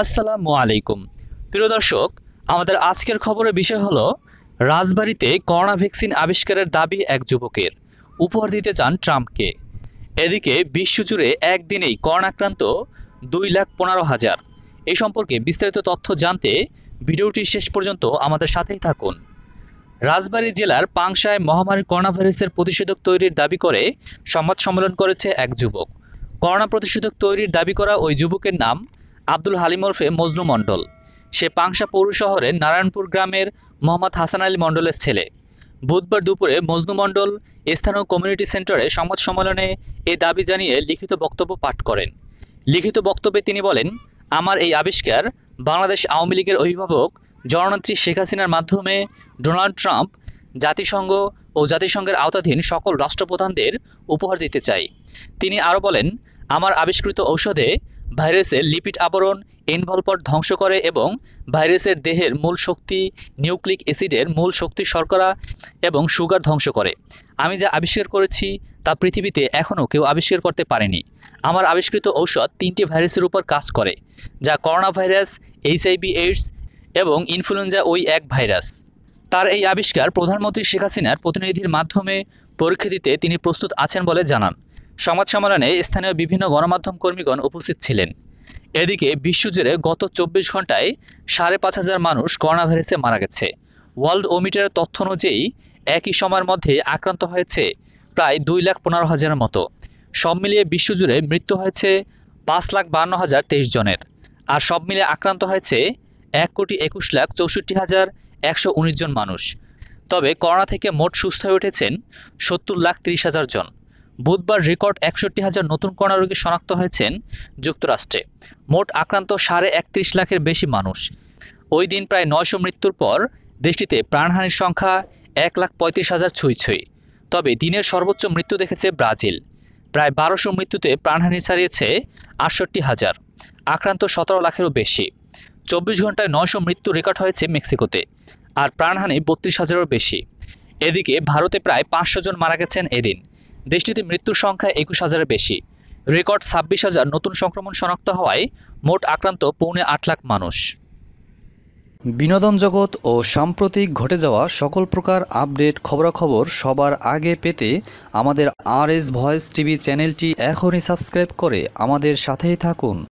আসসালামু আলাইকুম প্রিয় দর্শক আমাদের আজকের খবরের বিষয় হলো রাজবাড়িতে করোনা ভ্যাকসিন আবিষ্কারের দাবি এক যুবকের উপহার দিতে চান ট্রাম্পকে এদিকে বিশ্বজুড়ে একদিনেই করোনাক্রান্ত দুই লাখ পনেরো হাজার এ সম্পর্কে বিস্তারিত তথ্য জানতে ভিডিওটি শেষ পর্যন্ত আমাদের সাথেই থাকুন রাজবাড়ি জেলার পাংশায় মহামারী করোনা ভাইরাসের প্রতিষেধক তৈরির দাবি করে সংবাদ সম্মেলন করেছে এক যুবক করোনা প্রতিষেধক তৈরির দাবি করা ওই যুবকের নাম আব্দুল হালিম ওরফে মজনু মণ্ডল সে পাংশা পৌর শহরের নারায়ণপুর গ্রামের মোহাম্মদ হাসান আলী মণ্ডলের ছেলে বুধবার দুপুরে মজনু মণ্ডল স্থানীয় কমিউনিটি সেন্টারে সংবাদ সম্মেলনে এ দাবি জানিয়ে লিখিত বক্তব্য পাঠ করেন লিখিত বক্তব্যে তিনি বলেন আমার এই আবিষ্কার বাংলাদেশ আওয়ামী লীগের অভিভাবক জননেত্রী শেখ হাসিনার মাধ্যমে ডোনাল্ড ট্রাম্প জাতিসংঘ ও জাতিসংঘের আওতাধীন সকল রাষ্ট্রপ্রধানদের উপহার দিতে চাই তিনি আরও বলেন আমার আবিষ্কৃত ঔষধে ভাইরাসের লিপিড আবরণ এনভলপট ধ্বংস করে এবং ভাইরাসের দেহের মূল শক্তি নিউক্লিক অ্যাসিডের মূল শক্তি শর্করা এবং সুগার ধ্বংস করে আমি যা আবিষ্কার করেছি তা পৃথিবীতে এখনও কেউ আবিষ্কার করতে পারেনি আমার আবিষ্কৃত ঔষধ তিনটি ভাইরাসের উপর কাজ করে যা করোনা ভাইরাস এইচআইভি এইডস এবং ইনফ্লুয়েঞ্জা ওই এক ভাইরাস তার এই আবিষ্কার প্রধানমন্ত্রী শেখ হাসিনার প্রতিনিধির মাধ্যমে পরীক্ষা দিতে তিনি প্রস্তুত আছেন বলে জানান সংবাদ সম্মেলনে স্থানীয় বিভিন্ন গণমাধ্যম কর্মীগণ উপস্থিত ছিলেন এদিকে বিশ্বজুড়ে গত চব্বিশ ঘন্টায় সাড়ে পাঁচ হাজার মানুষ করোনা ভাইরাসে মারা গেছে ওয়ার্ল্ড ওমিটারের তথ্য অনুযায়ী একই সময়ের মধ্যে আক্রান্ত হয়েছে প্রায় দুই লাখ পনেরো হাজারের মতো সব মিলিয়ে বিশ্বজুড়ে মৃত্যু হয়েছে পাঁচ লাখ বান্ন হাজার তেইশ জনের আর সব মিলিয়ে আক্রান্ত হয়েছে এক কোটি একুশ লাখ চৌষট্টি হাজার একশো উনিশ জন মানুষ তবে করোনা থেকে মোট সুস্থ হয়ে উঠেছেন সত্তর লাখ তিরিশ হাজার জন বুধবার রেকর্ড একষট্টি হাজার নতুন করোনা রোগী শনাক্ত হয়েছেন যুক্তরাষ্ট্রে মোট আক্রান্ত সাড়ে একত্রিশ লাখের বেশি মানুষ ওই দিন প্রায় নয়শো মৃত্যুর পর দেশটিতে প্রাণহানির সংখ্যা এক লাখ পঁয়ত্রিশ হাজার ছুঁই ছুঁই তবে দিনের সর্বোচ্চ মৃত্যু দেখেছে ব্রাজিল প্রায় বারোশো মৃত্যুতে প্রাণহানি ছাড়িয়েছে আটষট্টি হাজার আক্রান্ত সতেরো লাখেরও বেশি চব্বিশ ঘন্টায় নয়শো মৃত্যু রেকর্ড হয়েছে মেক্সিকোতে আর প্রাণহানি বত্রিশ হাজারেরও বেশি এদিকে ভারতে প্রায় পাঁচশো জন মারা গেছেন এদিন দেশটিতে মৃত্যুর সংখ্যা একুশ হাজারের বেশি রেকর্ড ছাব্বিশ হাজার নতুন সংক্রমণ শনাক্ত হওয়ায় মোট আক্রান্ত পৌনে আট লাখ মানুষ বিনোদন জগৎ ও সাম্প্রতিক ঘটে যাওয়া সকল প্রকার আপডেট খবরাখবর সবার আগে পেতে আমাদের আর এস ভয়েস টিভি চ্যানেলটি এখনই সাবস্ক্রাইব করে আমাদের সাথেই থাকুন